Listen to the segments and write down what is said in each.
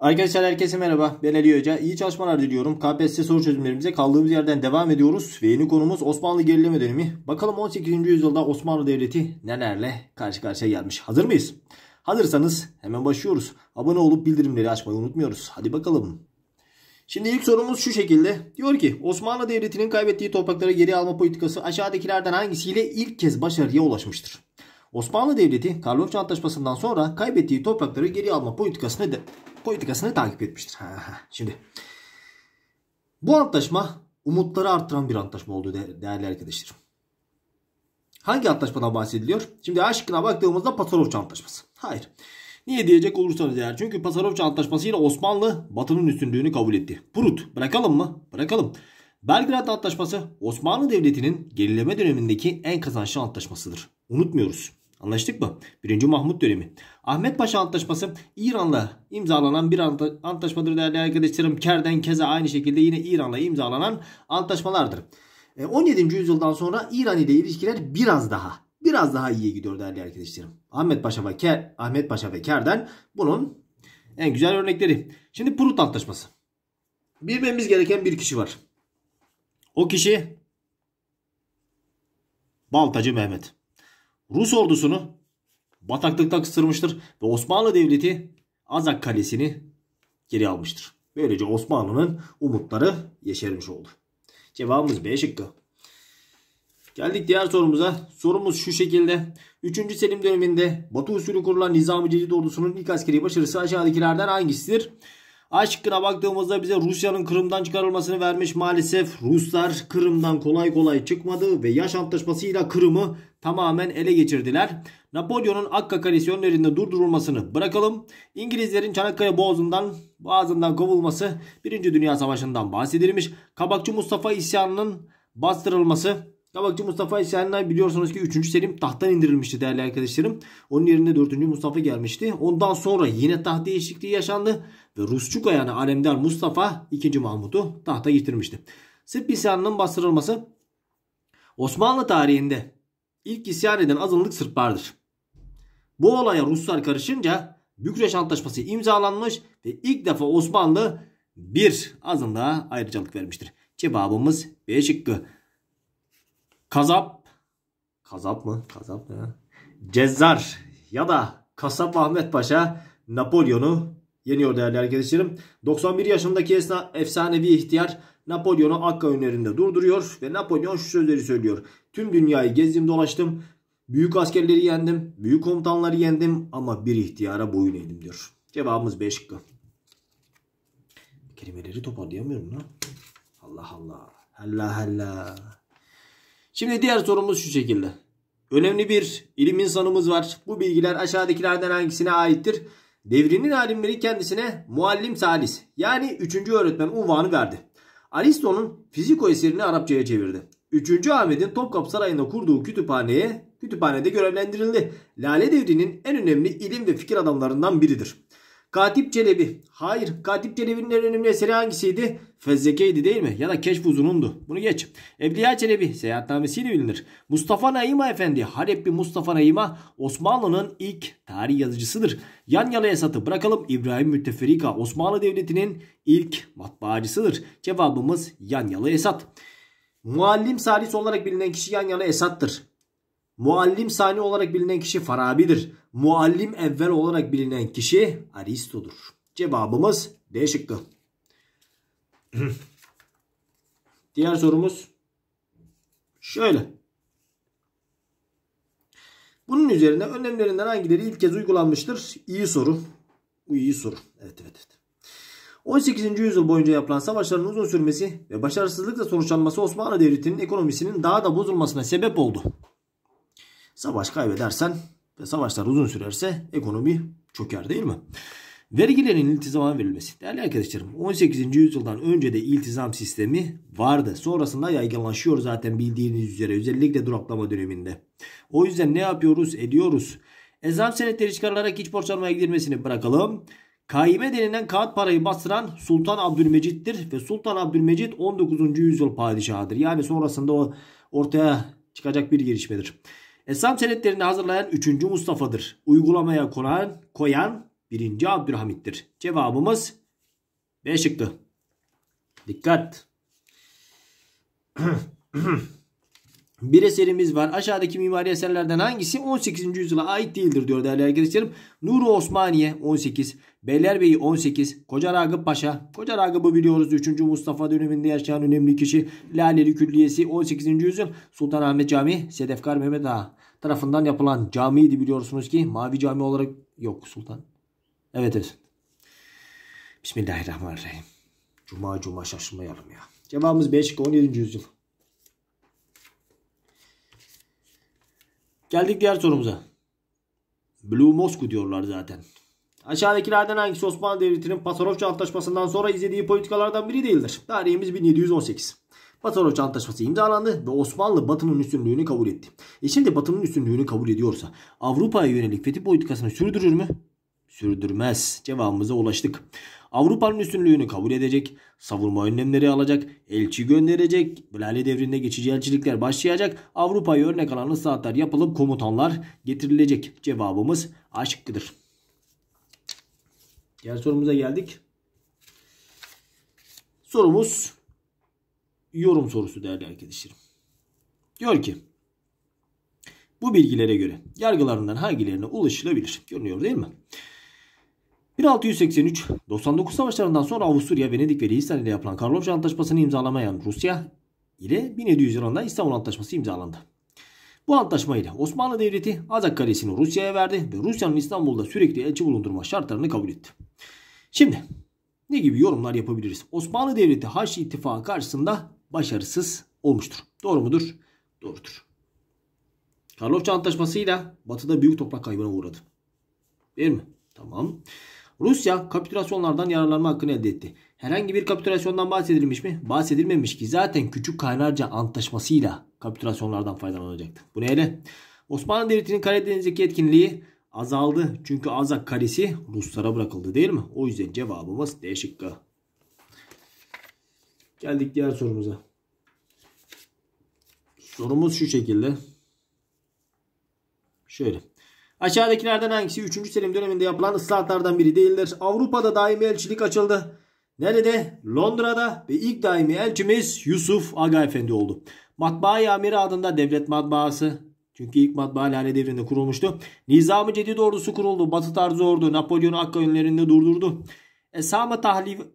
Arkadaşlar herkese merhaba. Ben Ali Hoca. İyi çalışmalar diliyorum. KPSS soru çözümlerimize kaldığımız yerden devam ediyoruz. Ve yeni konumuz Osmanlı gerileme dönemi. Bakalım 18. yüzyılda Osmanlı Devleti nelerle karşı karşıya gelmiş. Hazır mıyız? Hazırsanız hemen başlıyoruz. Abone olup bildirimleri açmayı unutmuyoruz. Hadi bakalım. Şimdi ilk sorumuz şu şekilde. Diyor ki Osmanlı Devleti'nin kaybettiği toprakları geri alma politikası aşağıdakilerden hangisiyle ilk kez başarıya ulaşmıştır? Osmanlı Devleti Karlofça Antlaşması'ndan sonra kaybettiği toprakları geri alma politikasını de politikasını takip etmiştir. Şimdi bu antlaşma umutları arttıran bir antlaşma oldu değerli arkadaşlarım. Hangi antlaşmadan bahsediliyor? Şimdi aşkına baktığımızda Pasarofça Antlaşması. Hayır. Niye diyecek olursanız eğer. Çünkü Pasarofça Antlaşması ile Osmanlı Batı'nın üstünlüğünü kabul etti. Prut bırakalım mı? Bırakalım. Belgrad Antlaşması Osmanlı Devleti'nin gerileme dönemindeki en kazançlı antlaşmasıdır. Unutmuyoruz. Anlaştık mı? 1. Mahmut dönemi. Ahmet Paşa Antlaşması İran'la imzalanan bir antlaşmadır değerli arkadaşlarım. Kerden keza aynı şekilde yine İran'la imzalanan antlaşmalardır. 17. E, yüzyıldan sonra İran ile ilişkiler biraz daha biraz daha iyiye gidiyor değerli arkadaşlarım. Ahmet Paşa ve Ker, Ahmet Paşa ve Kerden bunun en güzel örnekleri. Şimdi Prut Antlaşması. Bilmemiz gereken bir kişi var. O kişi Baltacı Mehmet. Rus ordusunu bataklıkta kısırmıştır ve Osmanlı Devleti Azak Kalesi'ni geri almıştır. Böylece Osmanlı'nın umutları yeşermiş oldu. Cevabımız B şıkkı. Geldik diğer sorumuza. Sorumuz şu şekilde. 3. Selim döneminde Batı usulü kurulan Nizami Cedid ordusunun ilk askeri başarısı aşağıdakilerden hangisidir? Aşkına baktığımızda bize Rusya'nın Kırım'dan çıkarılmasını vermiş maalesef. Ruslar Kırım'dan kolay kolay çıkmadı ve yaş antlaşmasıyla Kırım'ı tamamen ele geçirdiler. Napolyon'un Akka Kalesi önlerinde durdurulmasını bırakalım. İngilizlerin Çanakkale Boğazı'ndan boğazından kovulması 1. Dünya Savaşı'ndan bahsedilmiş. Kabakçı Mustafa isyanının bastırılması Kabakçı Mustafa Şenlay biliyorsunuz ki 3. Selim tahttan indirilmişti değerli arkadaşlarım. Onun yerine 4. Mustafa gelmişti. Ondan sonra yine taht değişikliği yaşandı. Ve Rusçuka yani Alemdar Mustafa 2. Mahmut'u tahta getirmişti. Sırp isyanının bastırılması Osmanlı tarihinde ilk isyan eden azınlık Sırplardır. Bu olaya Ruslar karışınca Bükreş Antlaşması imzalanmış ve ilk defa Osmanlı bir azınlığa ayrıcalık vermiştir. Cevabımız B şıkkı. Kazap. Kazap mı? Kazap ya. Cezzar ya da Kasap Ahmet Paşa Napolyon'u yeniyor değerli arkadaşlarım. 91 yaşındaki esna, efsanevi ihtiyar Napolyon'u Akka önlerinde durduruyor ve Napolyon şu sözleri söylüyor. Tüm dünyayı gezdim dolaştım. Büyük askerleri yendim. Büyük komutanları yendim ama bir ihtiyara boyun eğdim diyor. Cevabımız B şıkkı. Kelimeleri toparlayamıyorum lan. Allah Allah. Allah Allah. Şimdi diğer sorumuz şu şekilde. Önemli bir ilim insanımız var. Bu bilgiler aşağıdakilerden hangisine aittir? Devrinin alimleri kendisine muallim salis yani 3. öğretmen unvanı verdi. Aristo'nun fiziko eserini Arapçaya çevirdi. 3. Ahmet'in Topkapı Sarayı'nda kurduğu kütüphaneye kütüphanede görevlendirildi. Lale devrinin en önemli ilim ve fikir adamlarından biridir. Katip Çelebi. Hayır. Katip Çelebi'nin en önemli eseri hangisiydi? Fezzeke'ydi değil mi? Ya da Keşf Uzunundu. Bunu geç. Evliya Çelebi seyahatnamesiyle bilinir. Mustafa Naima Efendi. Halepli Mustafa Naima Osmanlı'nın ilk tarih yazıcısıdır. Yan yana esatı bırakalım. İbrahim Mütteferika Osmanlı Devleti'nin ilk matbaacısıdır. Cevabımız yan yalı esat. Muallim salis olarak bilinen kişi yan yana esattır. Muallim sani olarak bilinen kişi Farabi'dir. Muallim evvel olarak bilinen kişi Aristo'dur. Cevabımız D şıkkı. Diğer sorumuz şöyle. Bunun üzerine önlemlerinden hangileri ilk kez uygulanmıştır? İyi soru. Bu iyi soru. Evet evet evet. 18. yüzyıl boyunca yapılan savaşların uzun sürmesi ve başarısızlıkla sonuçlanması Osmanlı Devleti'nin ekonomisinin daha da bozulmasına sebep oldu. Savaş kaybedersen ve savaşlar uzun sürerse ekonomi çöker değil mi? Vergilerin iltizama verilmesi. Değerli arkadaşlarım 18. yüzyıldan önce de iltizam sistemi vardı. Sonrasında yaygınlaşıyor zaten bildiğiniz üzere özellikle duraklama döneminde. O yüzden ne yapıyoruz ediyoruz. Ezam senetleri çıkarılarak iç borçlanmaya gidilmesini bırakalım. Kaime denilen kağıt parayı bastıran Sultan Abdülmecit'tir ve Sultan Abdülmecit 19. yüzyıl padişahıdır. Yani sonrasında o ortaya çıkacak bir gelişmedir. Esam senetlerini hazırlayan 3. Mustafa'dır. Uygulamaya konan, koyan 1. Abdülhamit'tir. Cevabımız B şıkkı. Dikkat. bir eserimiz var. Aşağıdaki mimari eserlerden hangisi 18. yüzyıla ait değildir diyor değerli arkadaşlarım. Nuru Osmaniye 18, Beylerbeyi 18, Koca Ragıp Paşa. Koca Ragıp'ı biliyoruz 3. Mustafa döneminde yaşayan önemli kişi. Laleli Külliyesi 18. yüzyıl Sultanahmet Camii Sedefkar Mehmet Ağa tarafından yapılan camiydi biliyorsunuz ki. Mavi cami olarak yok Sultan. Evet evet. Bismillahirrahmanirrahim. Cuma cuma şaşırmayalım ya. Cevabımız 5 17. yüzyıl. Geldik diğer sorumuza. Blue Moscow diyorlar zaten. Aşağıdakilerden hangisi Osmanlı Devleti'nin Pasarofça Antlaşması'ndan sonra izlediği politikalardan biri değildir? Tarihimiz 1718. Pasarofça Antlaşması imzalandı ve Osmanlı Batı'nın üstünlüğünü kabul etti. E şimdi Batı'nın üstünlüğünü kabul ediyorsa Avrupa'ya yönelik fetih politikasını sürdürür mü? sürdürmez. Cevabımıza ulaştık. Avrupa'nın üstünlüğünü kabul edecek, savunma önlemleri alacak, elçi gönderecek, Lale devrinde geçici elçilikler başlayacak, Avrupa'ya örnek alan ıslahatlar yapılıp komutanlar getirilecek. Cevabımız A Diğer sorumuza geldik. Sorumuz yorum sorusu değerli arkadaşlarım. Diyor ki bu bilgilere göre yargılarından hangilerine ulaşılabilir? Görünüyor değil mi? 1683 99 savaşlarından sonra Avusturya, Venedik ve Liechtenstein ile yapılan Karlofça Antlaşması'nı imzalamayan Rusya ile 1700 yılında İstanbul Antlaşması imzalandı. Bu antlaşma ile Osmanlı Devleti Azak Kalesi'ni Rusya'ya verdi ve Rusya'nın İstanbul'da sürekli elçi bulundurma şartlarını kabul etti. Şimdi ne gibi yorumlar yapabiliriz? Osmanlı Devleti Haçlı İttifakı karşısında başarısız olmuştur. Doğru mudur? Doğrudur. Karlofça ile Batı'da büyük toprak kaybına uğradı. Değil mi? Tamam. Rusya kapitülasyonlardan yararlanma hakkını elde etti. Herhangi bir kapitülasyondan bahsedilmiş mi? Bahsedilmemiş ki zaten küçük kaynarca antlaşmasıyla kapitülasyonlardan faydalanacaktı. Bu neyle? Osmanlı Devleti'nin Karadeniz'deki etkinliği azaldı. Çünkü Azak Kalesi Ruslara bırakıldı değil mi? O yüzden cevabımız D şıkkı. Geldik diğer sorumuza. Sorumuz şu şekilde. Şöyle. Aşağıdakilerden hangisi 3. Selim döneminde yapılan ıslahatlardan biri değildir? Avrupa'da daimi elçilik açıldı. Nerede? Londra'da ve ilk daimi elçimiz Yusuf Aga Efendi oldu. Matbaa-i Amiri adında devlet matbaası. Çünkü ilk matbaa Lale Devri'nde kurulmuştu. Nizam-ı Cedid ordusu kuruldu. Batı tarzı ordu Napolyon'u Akka yönlerinde durdurdu. Esama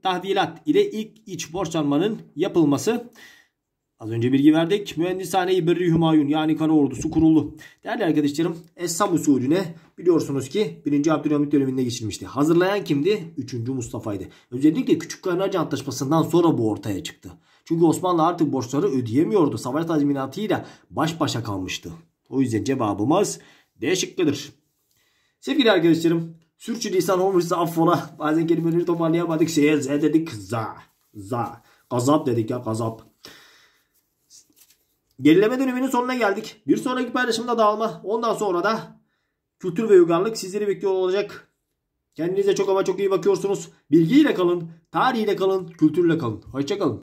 tahvilat ile ilk iç borçlanmanın yapılması Az önce bilgi verdik. Mühendishane-i Berri Hümayun yani kara ordusu kuruldu. Değerli arkadaşlarım Essam usulüne biliyorsunuz ki 1. Abdülhamit döneminde geçirmişti. Hazırlayan kimdi? 3. Mustafa'ydı. Özellikle Küçük Karnaca Antlaşması'ndan sonra bu ortaya çıktı. Çünkü Osmanlı artık borçları ödeyemiyordu. Savaş tazminatıyla baş başa kalmıştı. O yüzden cevabımız D şıkkıdır. Sevgili arkadaşlarım sürçülisan olmuşsa affola. Bazen kelimeleri toparlayamadık. Şeye Z dedik za. Za. Gazap dedik ya gazap. Gerileme döneminin sonuna geldik. Bir sonraki paylaşımda dağılma. Ondan sonra da kültür ve uygarlık sizleri bekliyor olacak. Kendinize çok ama çok iyi bakıyorsunuz. Bilgiyle kalın, tarihiyle kalın, kültürle kalın. Hoşçakalın.